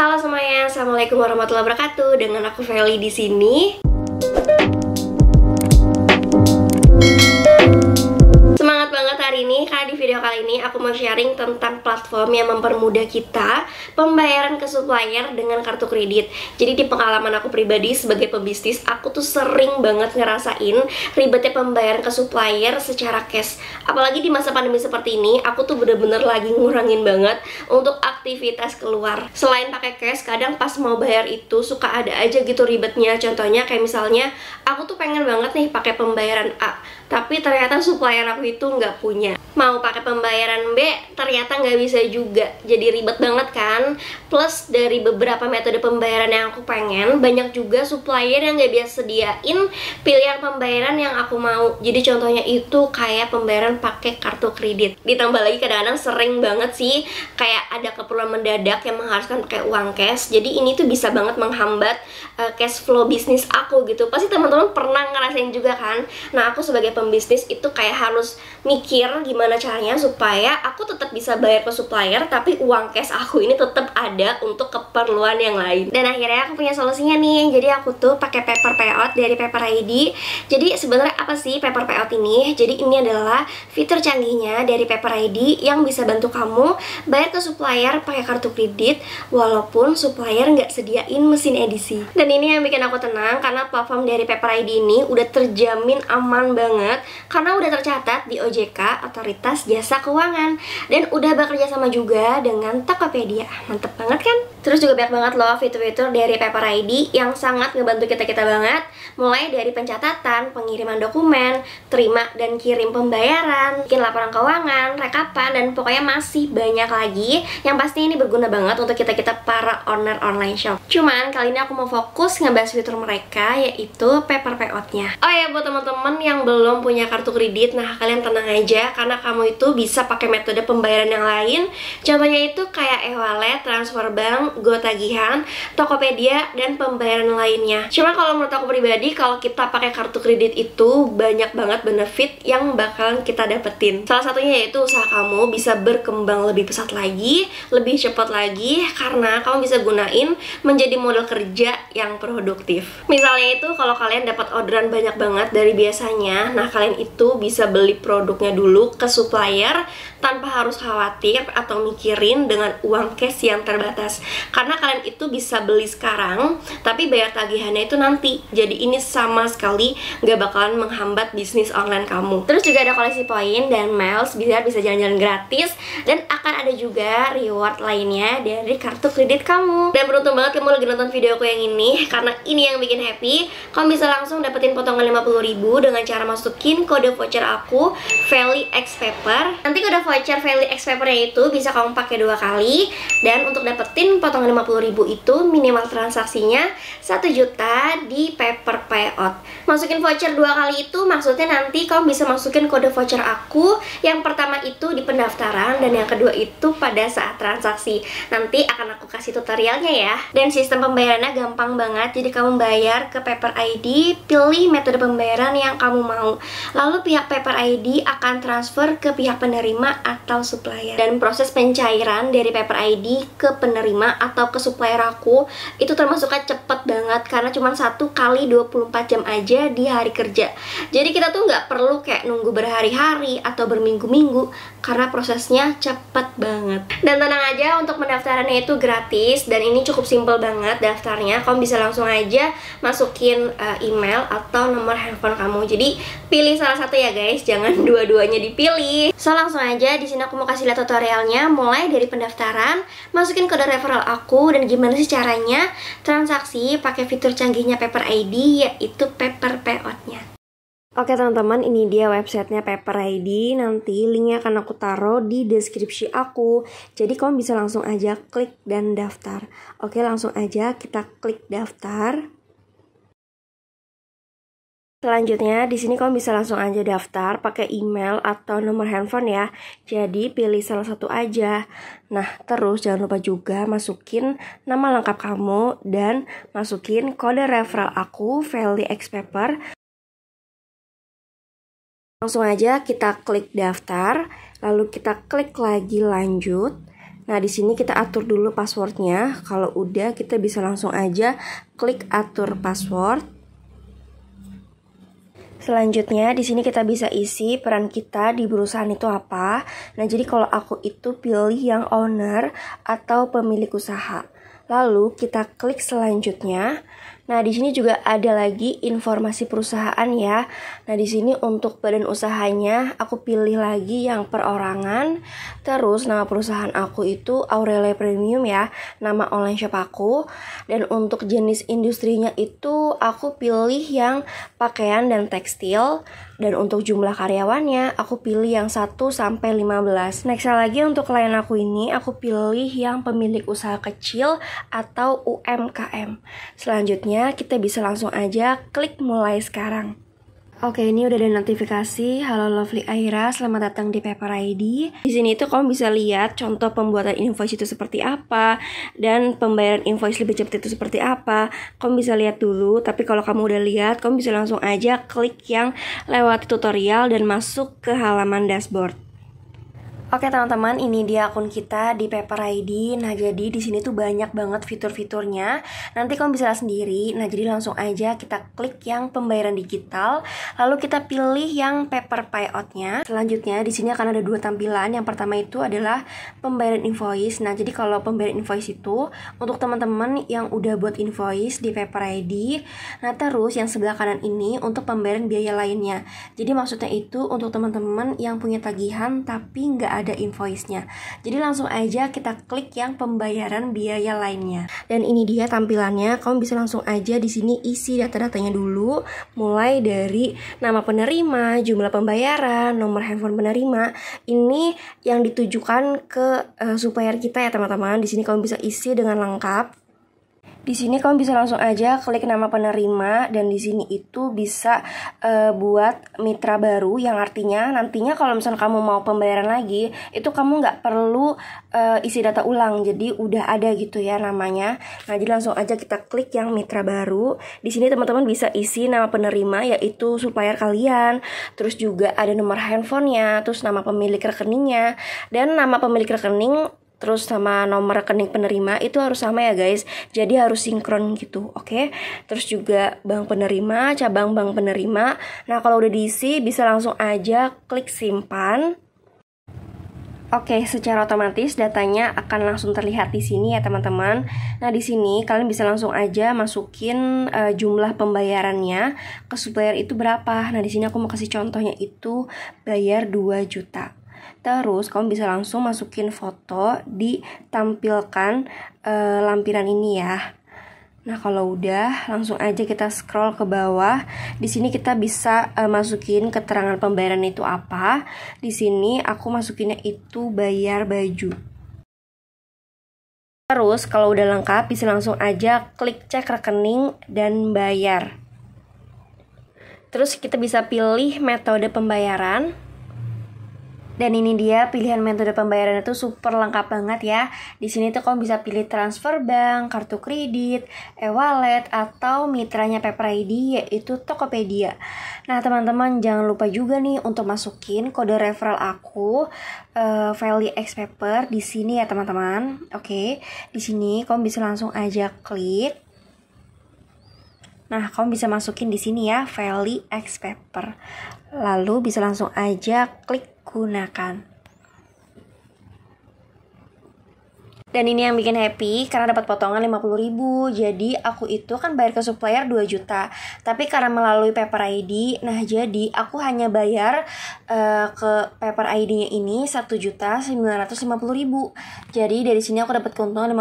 Halo semuanya, Assalamualaikum warahmatullahi wabarakatuh. Dengan aku Feli di sini. video kali ini aku mau sharing tentang platform yang mempermudah kita pembayaran ke supplier dengan kartu kredit. Jadi di pengalaman aku pribadi sebagai pebisnis, aku tuh sering banget ngerasain ribetnya pembayaran ke supplier secara cash. Apalagi di masa pandemi seperti ini, aku tuh bener-bener lagi ngurangin banget untuk aktivitas keluar. Selain pakai cash, kadang pas mau bayar itu suka ada aja gitu ribetnya. Contohnya kayak misalnya aku tuh pengen banget nih pakai pembayaran A tapi ternyata supplier aku itu nggak punya mau pakai pembayaran B ternyata nggak bisa juga jadi ribet banget kan plus dari beberapa metode pembayaran yang aku pengen banyak juga supplier yang nggak biasa sediain pilihan pembayaran yang aku mau jadi contohnya itu kayak pembayaran pakai kartu kredit ditambah lagi kadang-kadang sering banget sih kayak ada keperluan mendadak yang mengharuskan pakai uang cash jadi ini tuh bisa banget menghambat uh, cash flow bisnis aku gitu pasti teman-teman pernah ngerasain juga kan nah aku sebagai pembisnis itu kayak harus mikir gimana caranya supaya aku tetap bisa bayar ke supplier tapi uang cash aku ini tetap ada untuk keperluan yang lain dan akhirnya aku punya solusinya nih jadi aku tuh pakai paper payout dari paper ID jadi sebenarnya apa sih paper payout ini jadi ini adalah fitur canggihnya dari paper ID yang bisa bantu kamu bayar ke supplier pakai kartu kredit walaupun supplier nggak sediain mesin edisi dan ini yang bikin aku tenang karena platform dari paper ID ini udah terjamin aman banget banget karena udah tercatat di OJK, Otoritas Jasa Keuangan, dan udah bekerja sama juga dengan Tokopedia. Mantep banget kan? Terus juga banyak banget loh fitur-fitur dari Paper ID yang sangat ngebantu kita-kita banget Mulai dari pencatatan, pengiriman dokumen, terima dan kirim pembayaran, bikin laporan keuangan, rekapan, dan pokoknya masih banyak lagi Yang pasti ini berguna banget untuk kita-kita para owner online shop Cuman kali ini aku mau fokus ngebahas fitur mereka yaitu Paper Payout-nya Oh ya buat teman-teman yang belum punya kartu kredit, nah kalian tenang aja karena kamu itu bisa pakai metode pembayaran yang lain Contohnya itu kayak e-wallet, transfer bank, gua Tagihan, Tokopedia, dan pembayaran lainnya. Cuma kalau menurut aku pribadi, kalau kita pakai kartu kredit itu banyak banget benefit yang bakalan kita dapetin. Salah satunya yaitu usaha kamu bisa berkembang lebih pesat lagi, lebih cepat lagi, karena kamu bisa gunain menjadi modal kerja yang produktif. Misalnya itu kalau kalian dapat orderan banyak banget dari biasanya, nah kalian itu bisa beli produknya dulu ke supplier, tanpa harus khawatir atau mikirin dengan uang cash yang terbatas karena kalian itu bisa beli sekarang tapi bayar tagihannya itu nanti jadi ini sama sekali nggak bakalan menghambat bisnis online kamu terus juga ada koleksi poin dan miles bisa bisa jalan-jalan gratis dan akan ada juga reward lainnya dari kartu kredit kamu dan beruntung banget kamu lagi nonton video aku yang ini karena ini yang bikin happy kamu bisa langsung dapetin potongan 50.000 dengan cara masukin kode voucher aku Valley X Paper nanti kode voucher Valley X itu bisa kamu pakai dua kali dan untuk dapetin potongan 50 ribu itu minimal transaksinya 1 juta di paper payout. Masukin voucher dua kali itu maksudnya nanti kamu bisa masukin kode voucher aku yang pertama itu di pendaftaran dan yang kedua itu pada saat transaksi. Nanti akan aku kasih tutorialnya ya. Dan sistem pembayarannya gampang banget jadi kamu bayar ke Paper ID, pilih metode pembayaran yang kamu mau. Lalu pihak Paper ID akan transfer ke pihak penerima atau supplier. Dan proses pencairan dari paper ID ke penerima atau ke supplier aku itu termasuknya cepet banget karena cuma satu kali 24 jam aja di hari kerja. Jadi kita tuh nggak perlu kayak nunggu berhari-hari atau berminggu-minggu karena prosesnya cepet banget. Dan tenang aja untuk pendaftarannya itu gratis dan ini cukup simple banget daftarnya. Kamu bisa langsung aja masukin uh, email atau nomor handphone kamu. Jadi pilih salah satu ya guys, jangan dua-duanya dipilih. So langsung aja di sini aku mau kasih lihat tutorialnya mulai dari pendaftaran, masukin kode referral aku dan gimana sih caranya transaksi pakai fitur canggihnya Paper ID yaitu Paper Payout-nya. Oke teman-teman, ini dia websitenya Paper ID. Nanti linknya akan aku taruh di deskripsi aku. Jadi kamu bisa langsung aja klik dan daftar. Oke, langsung aja kita klik daftar. Selanjutnya, di sini kamu bisa langsung aja daftar pakai email atau nomor handphone ya. Jadi, pilih salah satu aja. Nah, terus jangan lupa juga masukin nama lengkap kamu dan masukin kode referral aku, Valley X Paper. Langsung aja kita klik daftar, lalu kita klik lagi lanjut. Nah, di sini kita atur dulu passwordnya. Kalau udah, kita bisa langsung aja klik atur password. Selanjutnya, di sini kita bisa isi peran kita di perusahaan itu apa. Nah, jadi kalau aku itu pilih yang owner atau pemilik usaha. Lalu kita klik selanjutnya. Nah, di sini juga ada lagi informasi perusahaan ya. Nah, di sini untuk badan usahanya aku pilih lagi yang perorangan. Terus nama perusahaan aku itu Aurele Premium ya, nama online shop aku. Dan untuk jenis industrinya itu aku pilih yang pakaian dan tekstil. Dan untuk jumlah karyawannya, aku pilih yang 1 sampai 15. Next lagi untuk klien aku ini, aku pilih yang pemilik usaha kecil atau UMKM. Selanjutnya, kita bisa langsung aja klik mulai sekarang. Oke, ini udah ada notifikasi. Halo Lovely Aira, selamat datang di Paper ID. Di sini itu kamu bisa lihat contoh pembuatan invoice itu seperti apa dan pembayaran invoice lebih cepat itu seperti apa. Kamu bisa lihat dulu, tapi kalau kamu udah lihat, kamu bisa langsung aja klik yang lewat tutorial dan masuk ke halaman dashboard. Oke teman-teman, ini dia akun kita di Paper ID. Nah, jadi di sini tuh banyak banget fitur-fiturnya. Nanti kamu bisa sendiri. Nah, jadi langsung aja kita klik yang pembayaran digital, lalu kita pilih yang paper payout-nya. Selanjutnya di sini akan ada dua tampilan. Yang pertama itu adalah pembayaran invoice. Nah, jadi kalau pembayaran invoice itu untuk teman-teman yang udah buat invoice di Paper ID. Nah, terus yang sebelah kanan ini untuk pembayaran biaya lainnya. Jadi maksudnya itu untuk teman-teman yang punya tagihan tapi nggak ada invoice-nya. Jadi langsung aja kita klik yang pembayaran biaya lainnya. Dan ini dia tampilannya. Kamu bisa langsung aja di sini isi data-datanya dulu, mulai dari nama penerima, jumlah pembayaran, nomor handphone penerima. Ini yang ditujukan ke uh, supplier kita ya teman-teman. Di sini kamu bisa isi dengan lengkap di sini kamu bisa langsung aja klik nama penerima dan di sini itu bisa uh, buat mitra baru yang artinya nantinya kalau misalnya kamu mau pembayaran lagi itu kamu nggak perlu uh, isi data ulang jadi udah ada gitu ya namanya. Nah jadi langsung aja kita klik yang mitra baru. Di sini teman-teman bisa isi nama penerima yaitu supplier kalian, terus juga ada nomor handphonenya, terus nama pemilik rekeningnya dan nama pemilik rekening terus sama nomor rekening penerima itu harus sama ya guys jadi harus sinkron gitu oke okay? terus juga bank penerima cabang bank penerima nah kalau udah diisi bisa langsung aja klik simpan Oke, okay, secara otomatis datanya akan langsung terlihat di sini ya teman-teman. Nah di sini kalian bisa langsung aja masukin uh, jumlah pembayarannya ke supplier itu berapa. Nah di sini aku mau kasih contohnya itu bayar 2 juta. Terus kamu bisa langsung masukin foto di tampilkan e, lampiran ini ya. Nah, kalau udah langsung aja kita scroll ke bawah. Di sini kita bisa e, masukin keterangan pembayaran itu apa. Di sini aku masukinnya itu bayar baju. Terus kalau udah lengkap bisa langsung aja klik cek rekening dan bayar. Terus kita bisa pilih metode pembayaran. Dan ini dia pilihan metode pembayaran itu super lengkap banget ya. Di sini tuh kamu bisa pilih transfer bank, kartu kredit, e-wallet atau mitranya Paper ID yaitu Tokopedia. Nah, teman-teman jangan lupa juga nih untuk masukin kode referral aku uh, Valley X Paper di sini ya, teman-teman. Oke, di sini kamu bisa langsung aja klik Nah, kamu bisa masukin di sini ya, Valley X Paper. Lalu bisa langsung aja klik gunakan. Dan ini yang bikin happy karena dapat potongan 50.000. Jadi aku itu kan bayar ke supplier 2 juta Tapi karena melalui paper ID Nah jadi aku hanya bayar uh, ke paper ID-nya ini 1 juta Jadi dari sini aku dapat keuntungan 50.000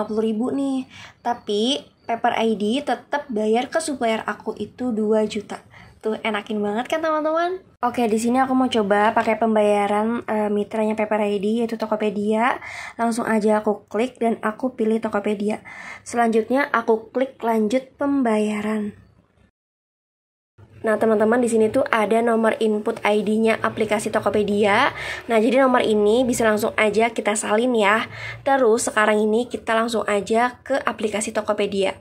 nih Tapi paper ID tetap bayar ke supplier aku itu 2 juta. Tuh enakin banget kan teman-teman? Oke, di sini aku mau coba pakai pembayaran uh, mitranya Paper ID yaitu Tokopedia. Langsung aja aku klik dan aku pilih Tokopedia. Selanjutnya aku klik lanjut pembayaran. Nah, teman-teman di sini tuh ada nomor input ID-nya aplikasi Tokopedia. Nah, jadi nomor ini bisa langsung aja kita salin ya. Terus sekarang ini kita langsung aja ke aplikasi Tokopedia.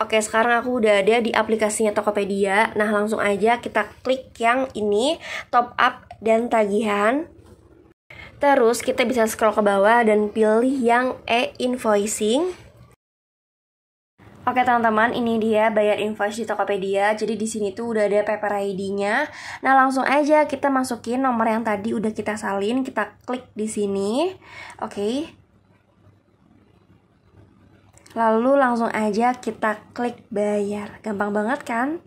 Oke, sekarang aku udah ada di aplikasinya Tokopedia. Nah, langsung aja kita klik yang ini, top up dan tagihan. Terus kita bisa scroll ke bawah dan pilih yang e-invoicing. Oke teman-teman, ini dia bayar invoice di Tokopedia. Jadi di sini tuh udah ada paper ID-nya. Nah, langsung aja kita masukin nomor yang tadi udah kita salin, kita klik di sini. Oke. Lalu langsung aja kita klik bayar. Gampang banget kan?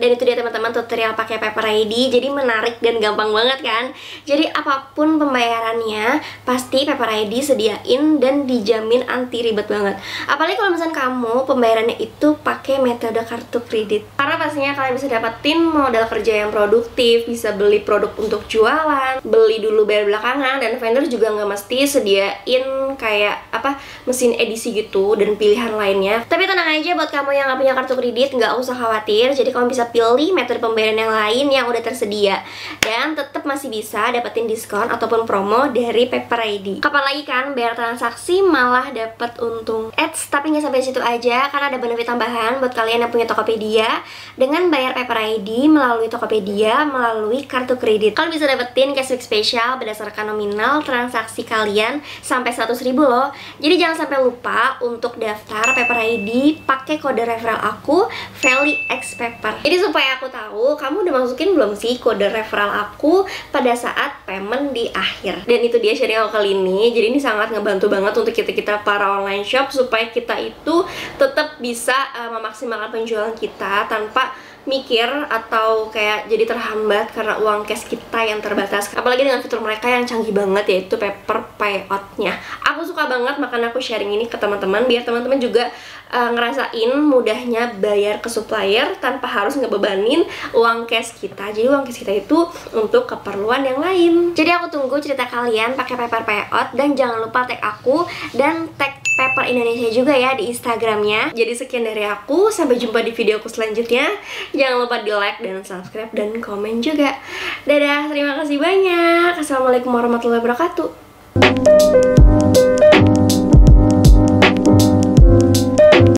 Dan itu dia teman-teman tutorial pakai paper ID Jadi menarik dan gampang banget kan Jadi apapun pembayarannya Pasti paper ID sediain dan dijamin anti ribet banget Apalagi kalau misalnya kamu pembayarannya itu pakai metode kartu kredit Karena pastinya kalian bisa dapetin modal kerja yang produktif Bisa beli produk untuk jualan Beli dulu bayar belakangan Dan vendor juga nggak mesti sediain kayak apa mesin edisi gitu Dan pilihan lainnya Tapi tenang aja buat kamu yang nggak punya kartu kredit nggak usah khawatir Jadi kamu bisa pilih metode pembayaran yang lain yang udah tersedia dan tetap masih bisa dapetin diskon ataupun promo dari Paper ID. Kapan lagi kan bayar transaksi malah dapat untung. Ads tapi nggak sampai situ aja karena ada benefit tambahan buat kalian yang punya Tokopedia dengan bayar Paper ID melalui Tokopedia melalui kartu kredit. Kalian bisa dapetin cashback spesial berdasarkan nominal transaksi kalian sampai 100 ribu loh. Jadi jangan sampai lupa untuk daftar Paper ID pakai kode referral aku Valley X Paper. Jadi supaya aku tahu kamu udah masukin belum sih kode referral aku pada saat payment di akhir. Dan itu dia sharing aku kali ini. Jadi ini sangat ngebantu banget untuk kita-kita para online shop supaya kita itu tetap bisa uh, memaksimalkan penjualan kita tanpa mikir atau kayak jadi terhambat karena uang cash kita yang terbatas apalagi dengan fitur mereka yang canggih banget yaitu paper payoutnya aku suka banget makan aku sharing ini ke teman-teman biar teman-teman juga uh, ngerasain mudahnya bayar ke supplier tanpa harus ngebebanin uang cash kita. Jadi uang cash kita itu untuk keperluan yang lain. Jadi aku tunggu cerita kalian pakai paper payout dan jangan lupa tag aku dan tag Paper Indonesia juga ya di Instagramnya. Jadi sekian dari aku, sampai jumpa di videoku selanjutnya. Jangan lupa di like dan subscribe dan komen juga. Dadah, terima kasih banyak. Assalamualaikum warahmatullahi wabarakatuh.